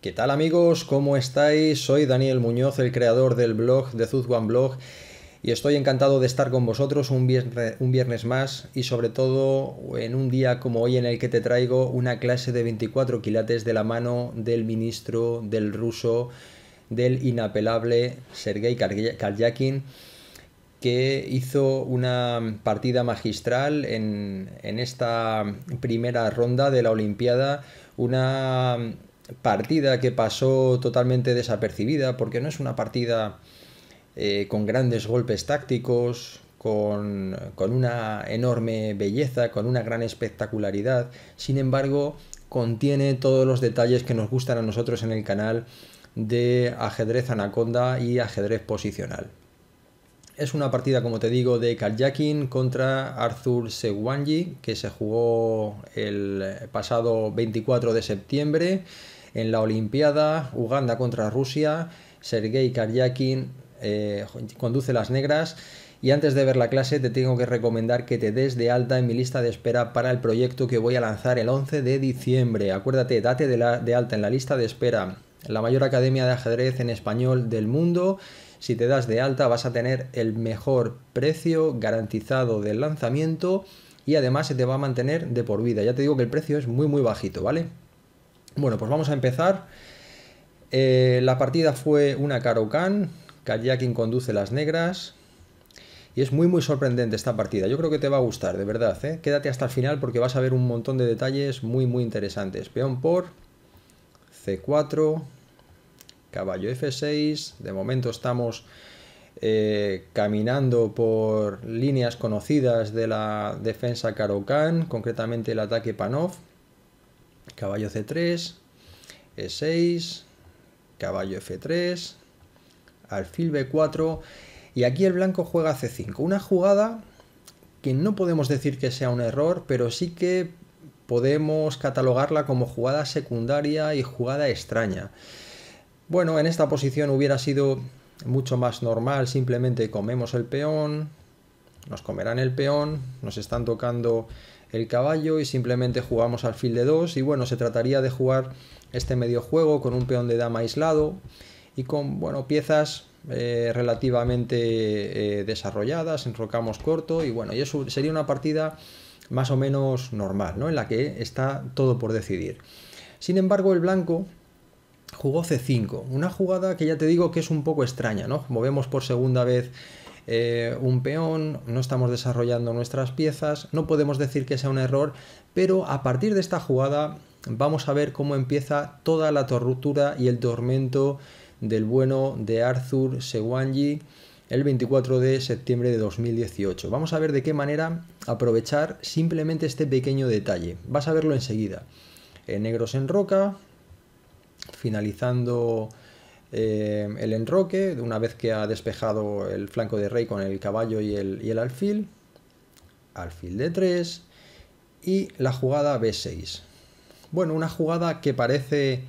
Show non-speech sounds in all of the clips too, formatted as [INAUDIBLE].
¿Qué tal amigos? ¿Cómo estáis? Soy Daniel Muñoz, el creador del blog de Zuzguan Blog y estoy encantado de estar con vosotros un viernes, más y sobre todo en un día como hoy en el que te traigo una clase de 24 quilates de la mano del ministro del ruso del inapelable Sergei Karyakin que hizo una partida magistral en, esta primera ronda de la Olimpiada, una partida que pasó totalmente desapercibida, porque no es una partida eh, con grandes golpes tácticos, con, una enorme belleza, con una gran espectacularidad, sin embargo contiene todos los detalles que nos gustan a nosotros en el canal de ajedrez anaconda y ajedrez posicional. Es una partida, como te digo, de Karjakin contra Arthur Sewanji, que se jugó el pasado 24 de septiembre en la Olimpiada, Uganda contra Rusia. Sergei Karjakin eh, conduce las negras. Y antes de ver la clase te tengo que recomendar que te des de alta en mi lista de espera para el proyecto que voy a lanzar el 11 de diciembre. Acuérdate, date de alta en la lista de espera la mayor academia de ajedrez en español del mundo. Si te das de alta vas a tener el mejor precio garantizado del lanzamiento y además se te va a mantener de por vida. Ya te digo que el precio es muy muy bajito, ¿vale? Bueno, pues vamos a empezar. Eh, la partida fue una Karokan, quien conduce las negras. Y es muy muy sorprendente esta partida. Yo creo que te va a gustar, de verdad. ¿eh? Quédate hasta el final porque vas a ver un montón de detalles muy muy interesantes. Peón por, C4, caballo F6, de momento estamos eh, caminando por líneas conocidas de la defensa Karokan, concretamente el ataque Panov, caballo C3, E6, caballo F3, alfil B4 y aquí el blanco juega C5, una jugada que no podemos decir que sea un error, pero sí que podemos catalogarla como jugada secundaria y jugada extraña. Bueno, en esta posición hubiera sido mucho más normal, simplemente comemos el peón, nos comerán el peón, nos están tocando el caballo y simplemente jugamos alfil de 2 y bueno, se trataría de jugar este medio juego con un peón de dama aislado y con bueno, piezas eh, relativamente eh, desarrolladas, enrocamos corto y bueno, y eso sería una partida más o menos normal, ¿no? En la que está todo por decidir. Sin embargo, el blanco jugó C5. Una jugada que ya te digo que es un poco extraña, ¿no? Movemos por segunda vez eh, un peón, no estamos desarrollando nuestras piezas, no podemos decir que sea un error, pero a partir de esta jugada vamos a ver cómo empieza toda la tortura y el tormento del bueno de Arthur Sewanji el 24 de septiembre de 2018. Vamos a ver de qué manera aprovechar simplemente este pequeño detalle. Vas a verlo enseguida. Eh, negros en roca, finalizando eh, el enroque, una vez que ha despejado el flanco de rey con el caballo y el, alfil, alfil de 3 y la jugada B6. Bueno, una jugada que parece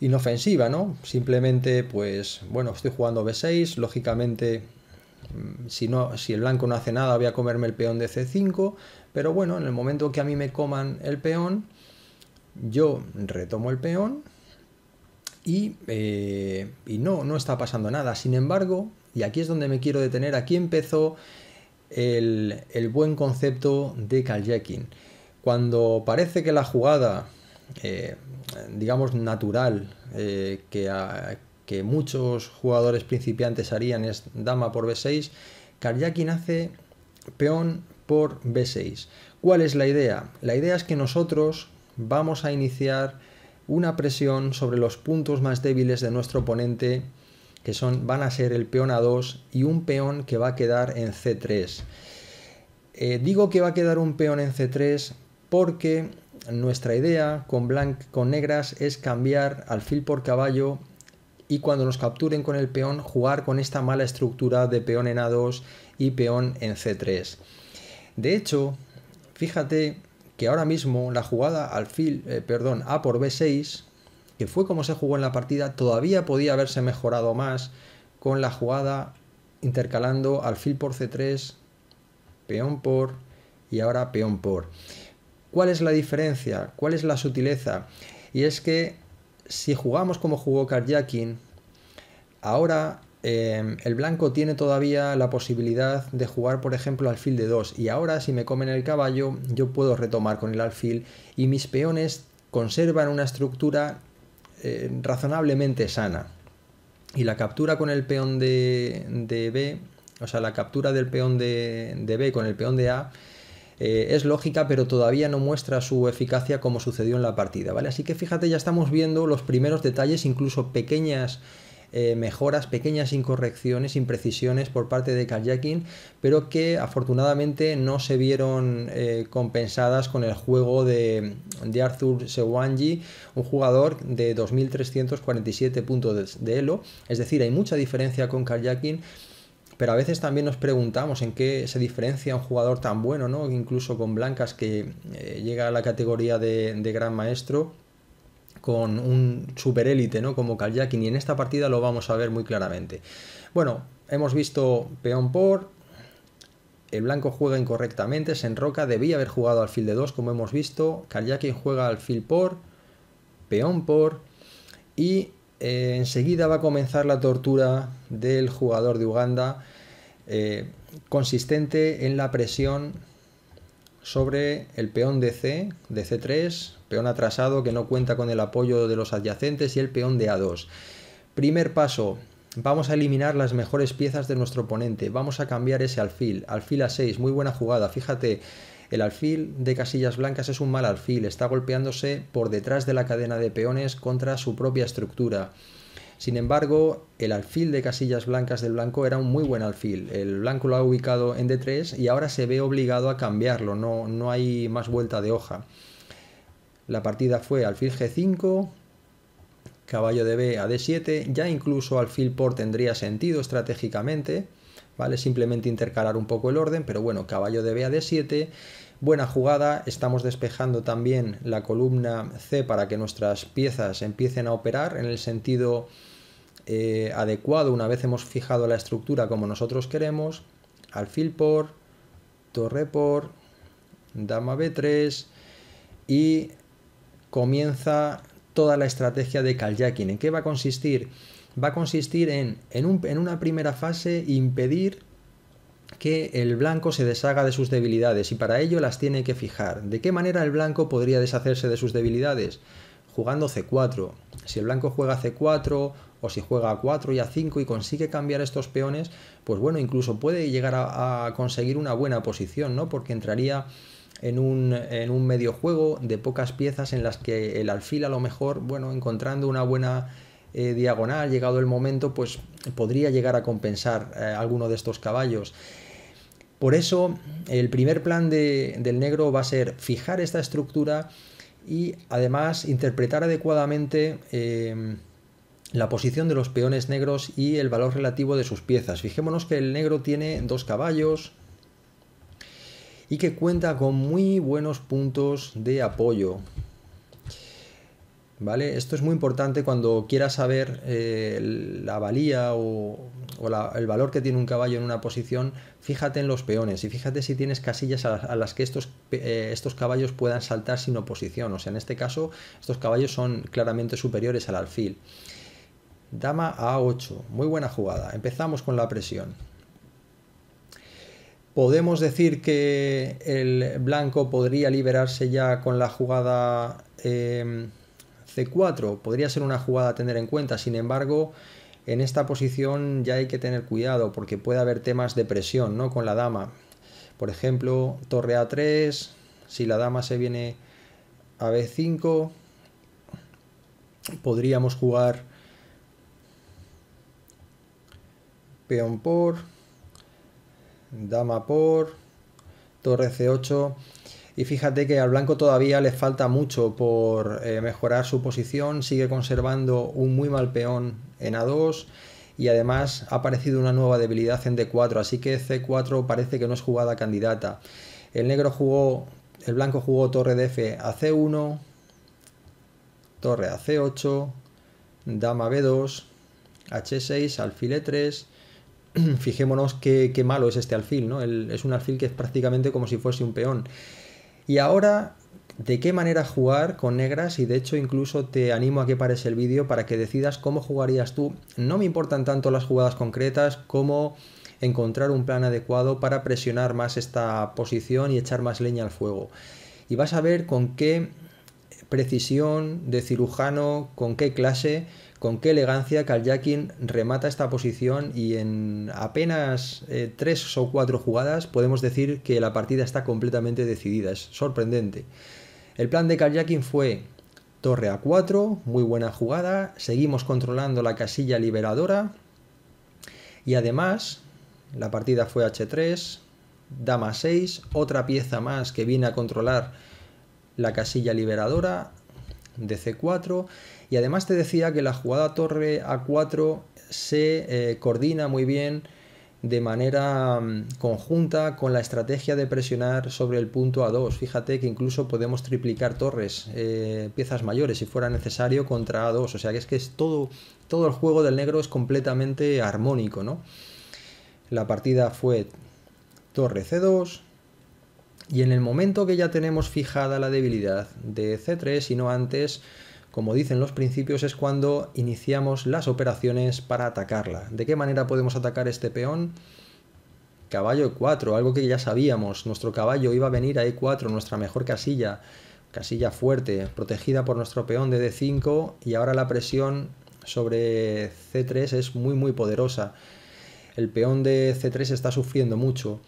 inofensiva, ¿no? Simplemente, pues, bueno, estoy jugando B6, lógicamente, mm, si, no, si el blanco no hace nada, voy a comerme el peón de C5, pero bueno, en el momento que a mí me coman el peón, yo retomo el peón eh, y, no, no está pasando nada. Sin embargo, y aquí es donde me quiero detener, aquí empezó el, buen concepto de Kaljakin. Cuando parece que la jugada, eh, digamos, natural eh, que, muchos jugadores principiantes harían es dama por b6, Kaljakin hace peón por b6. ¿Cuál es la idea? La idea es que nosotros vamos a iniciar una presión sobre los puntos más débiles de nuestro oponente, que son, van a ser el peón A2 y un peón que va a quedar en C3. Eh, digo que va a quedar un peón en C3 porque nuestra idea con, blanc, con negras es cambiar alfil por caballo y cuando nos capturen con el peón jugar con esta mala estructura de peón en A2 y peón en C3. De hecho, fíjate que ahora mismo la jugada alfil, eh, perdón, A por B6, que fue como se jugó en la partida, todavía podía haberse mejorado más con la jugada intercalando alfil por C3, peón por y ahora peón por. ¿Cuál es la diferencia? ¿Cuál es la sutileza? Y es que si jugamos como jugó Karjakin, ahora Em, el blanco tiene todavía la posibilidad de jugar, por ejemplo, alfil de 2. Y ahora, si me comen el caballo, yo puedo retomar con el alfil. Y mis peones conservan una estructura em, razonablemente sana. Y la captura con el peón de, B, o sea, la captura del peón de, B con el peón de A, eh, es lógica, pero todavía no muestra su eficacia como sucedió en la partida, ¿vale? Así que fíjate, ya estamos viendo los primeros detalles, incluso pequeñas eh, mejoras, pequeñas incorrecciones, imprecisiones por parte de Karjakin, pero que afortunadamente no se vieron eh, compensadas con el juego de, Arthur Sewanji, un jugador de 2.347 puntos de, Elo. Es decir, hay mucha diferencia con Karjakin pero a veces también nos preguntamos en qué se diferencia un jugador tan bueno, ¿no? incluso con blancas que eh, llega a la categoría de gran maestro con un superélite, ¿no? Como Kalyakin, y en esta partida lo vamos a ver muy claramente. Bueno, hemos visto peón por, el blanco juega incorrectamente, se enroca, debía haber jugado alfil de 2 como hemos visto, Kaljakin juega alfil por, peón por y eh, enseguida va a comenzar la tortura del jugador de Uganda eh, consistente en la presión sobre el peón de C, de C3, peón atrasado que no cuenta con el apoyo de los adyacentes y el peón de A2. Primer paso, vamos a eliminar las mejores piezas de nuestro oponente, vamos a cambiar ese alfil, alfil A6, muy buena jugada, fíjate, el alfil de casillas blancas es un mal alfil, está golpeándose por detrás de la cadena de peones contra su propia estructura. Sin embargo, el alfil de casillas blancas del blanco era un muy buen alfil. El blanco lo ha ubicado en D3 y ahora se ve obligado a cambiarlo, no, no hay más vuelta de hoja. La partida fue alfil G5, caballo de B a D7, ya incluso alfil por tendría sentido estratégicamente, ¿vale? Simplemente intercalar un poco el orden, pero bueno, caballo de B d 7 buena jugada, estamos despejando también la columna C para que nuestras piezas empiecen a operar en el sentido eh, adecuado una vez hemos fijado la estructura como nosotros queremos, alfil por, torre por, dama B3 y comienza toda la estrategia de Kaljakin, ¿En qué va a consistir? va a consistir en, en, una primera fase, impedir que el blanco se deshaga de sus debilidades y para ello las tiene que fijar. ¿De qué manera el blanco podría deshacerse de sus debilidades? Jugando C4. Si el blanco juega C4 o si juega a 4 y a 5 y consigue cambiar estos peones, pues bueno, incluso puede llegar a, conseguir una buena posición, ¿no? Porque entraría en un, en un medio juego de pocas piezas en las que el alfil a lo mejor, bueno, encontrando una buena eh, diagonal, llegado el momento, pues podría llegar a compensar eh, alguno de estos caballos. Por eso, el primer plan de, del negro va a ser fijar esta estructura y además interpretar adecuadamente em, la posición de los peones negros y el valor relativo de sus piezas. Fijémonos que el negro tiene dos caballos y que cuenta con muy buenos puntos de apoyo. Esto es muy importante cuando quieras saber eh, la valía o, el valor que tiene un caballo en una posición, fíjate en los peones y fíjate si tienes casillas a, las que estos, eh, estos, caballos puedan saltar sin oposición. O sea, en este caso, estos caballos son claramente superiores al alfil. Dama A8, muy buena jugada. Empezamos con la presión. Podemos decir que el blanco podría liberarse ya con la jugada... Em, 4 este podría ser una jugada a tener en cuenta, sin embargo, en esta posición ya hay que tener cuidado porque puede haber temas de presión ¿no? con la dama. Por ejemplo, torre A3, si la dama se viene a B5, podríamos jugar peón por, dama por, torre C8. Y fíjate que al blanco todavía le falta mucho por eh, mejorar su posición, sigue conservando un muy mal peón en A2 y además ha aparecido una nueva debilidad en D4, así que C4 parece que no es jugada candidata. El negro jugó, el blanco jugó torre de F a C1, torre a C8, dama B2, H6, alfil E3. [CLEARS THROAT] Fijémonos qué, malo es este alfil, ¿no? es un alfil que es prácticamente como si fuese un peón. Y ahora, de qué manera jugar con negras y de hecho incluso te animo a que pares el vídeo para que decidas cómo jugarías tú. No me importan tanto las jugadas concretas como encontrar un plan adecuado para presionar más esta posición y echar más leña al fuego. Y vas a ver con qué precisión de cirujano, con qué clase con qué elegancia Kaljakin remata esta posición y en apenas eh, tres o cuatro jugadas podemos decir que la partida está completamente decidida. Es sorprendente. El plan de Kaljakin fue torre a 4, muy buena jugada, seguimos controlando la casilla liberadora y además la partida fue h3, dama 6, otra pieza más que viene a controlar la casilla liberadora, de C4 y además te decía que la jugada torre A4 se eh, coordina muy bien de manera mm, conjunta con la estrategia de presionar sobre el punto A2. Fíjate que incluso podemos triplicar torres, eh, piezas mayores si fuera necesario contra A2. O sea que es que es todo, todo el juego del negro es completamente armónico, ¿no? La partida fue torre C2, y en el momento que ya tenemos fijada la debilidad de C3 y no antes, como dicen los principios, es cuando iniciamos las operaciones para atacarla. ¿De qué manera podemos atacar este peón? Caballo E4, algo que ya sabíamos. Nuestro caballo iba a venir a E4, nuestra mejor casilla, casilla fuerte, protegida por nuestro peón de D5 y ahora la presión sobre C3 es muy muy poderosa. El peón de C3 está sufriendo mucho.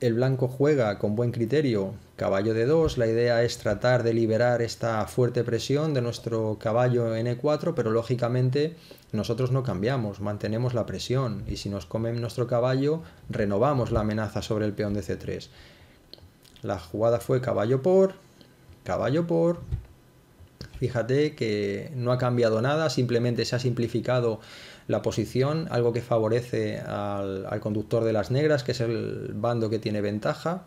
El blanco juega con buen criterio caballo de 2. La idea es tratar de liberar esta fuerte presión de nuestro caballo en E4, pero lógicamente nosotros no cambiamos, mantenemos la presión y si nos comen nuestro caballo, renovamos la amenaza sobre el peón de C3. La jugada fue caballo por, caballo por. Fíjate que no ha cambiado nada, simplemente se ha simplificado la posición, algo que favorece al, conductor de las negras, que es el bando que tiene ventaja.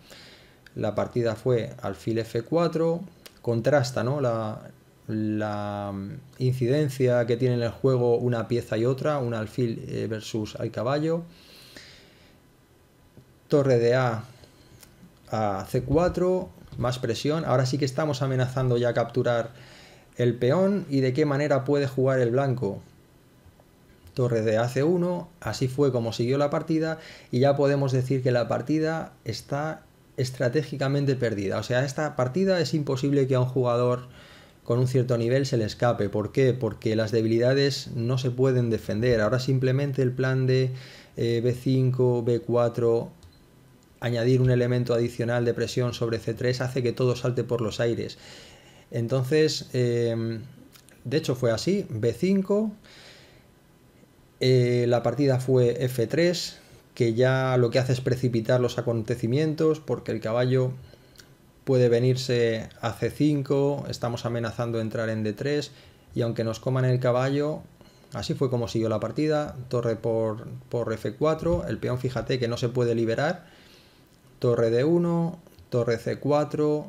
La partida fue alfil F4, contrasta ¿no? la, la incidencia que tiene en el juego una pieza y otra, un alfil eh, versus al caballo. Torre de A a C4, más presión. Ahora sí que estamos amenazando ya capturar el peón y de qué manera puede jugar el blanco torre de AC1, así fue como siguió la partida y ya podemos decir que la partida está estratégicamente perdida. O sea, esta partida es imposible que a un jugador con un cierto nivel se le escape. ¿Por qué? Porque las debilidades no se pueden defender. Ahora simplemente el plan de B5, eh, B4, añadir un elemento adicional de presión sobre C3 hace que todo salte por los aires. Entonces, eh, de hecho fue así, B5, eh, la partida fue F3, que ya lo que hace es precipitar los acontecimientos porque el caballo puede venirse a C5, estamos amenazando entrar en D3 y aunque nos coman el caballo, así fue como siguió la partida, torre por, por F4, el peón fíjate que no se puede liberar, torre D1, torre C4,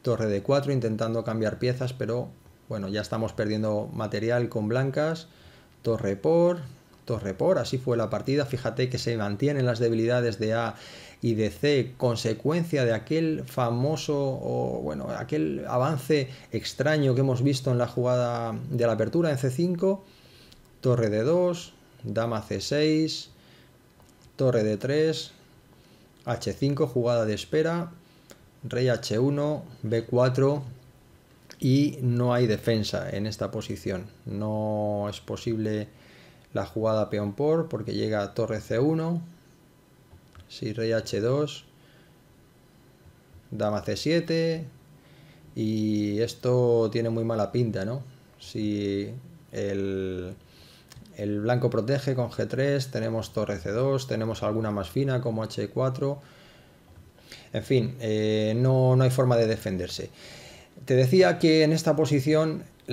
torre D4 intentando cambiar piezas, pero bueno, ya estamos perdiendo material con blancas torre por, torre por, así fue la partida, fíjate que se mantienen las debilidades de A y de C, consecuencia de aquel famoso o bueno, aquel avance extraño que hemos visto en la jugada de la apertura en C5, torre de 2, dama C6, torre de 3, H5, jugada de espera, rey H1, B4, y no hay defensa en esta posición. No es posible la jugada peón por porque llega torre C1, si rey H2, dama C7 y esto tiene muy mala pinta, ¿no? Si el, blanco protege con G3, tenemos torre C2, tenemos alguna más fina como H4, en fin, eh, no, no hay forma de defenderse. Te decía que en esta posición mm,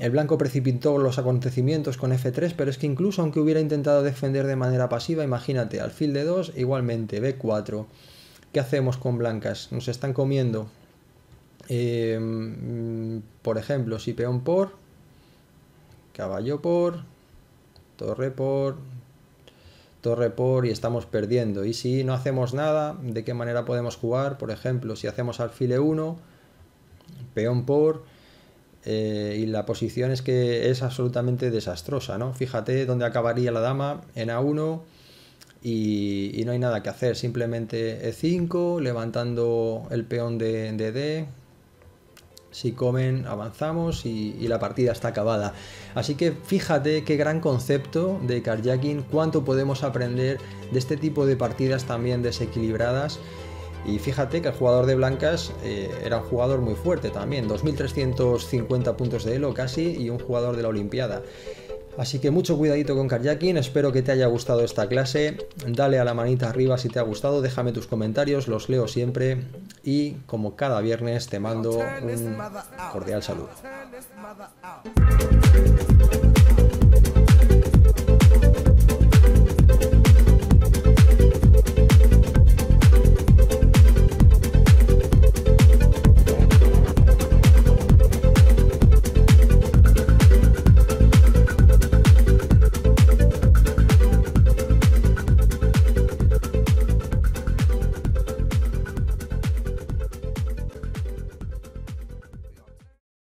el blanco precipitó los acontecimientos con F3, pero es que incluso aunque hubiera intentado defender de manera pasiva, imagínate, alfil de 2, igualmente, B4. ¿Qué hacemos con blancas? Nos están comiendo. Eh, mm, por ejemplo, si peón por, caballo por, torre por, torre por y estamos perdiendo. Y si no hacemos nada, ¿de qué manera podemos jugar? Por ejemplo, si hacemos alfil E1, peón por... Eh, y la posición es que es absolutamente desastrosa, ¿no? Fíjate dónde acabaría la dama en A1 y, no hay nada que hacer, simplemente E5, levantando el peón de, D. Si comen, avanzamos y, la partida está acabada. Así que fíjate qué gran concepto de Karjakin cuánto podemos aprender de este tipo de partidas también desequilibradas y fíjate que el jugador de blancas eh, era un jugador muy fuerte también, 2.350 puntos de elo casi y un jugador de la Olimpiada. Así que mucho cuidadito con Karjakin, espero que te haya gustado esta clase, dale a la manita arriba si te ha gustado, déjame tus comentarios, los leo siempre y como cada viernes te mando un cordial saludo.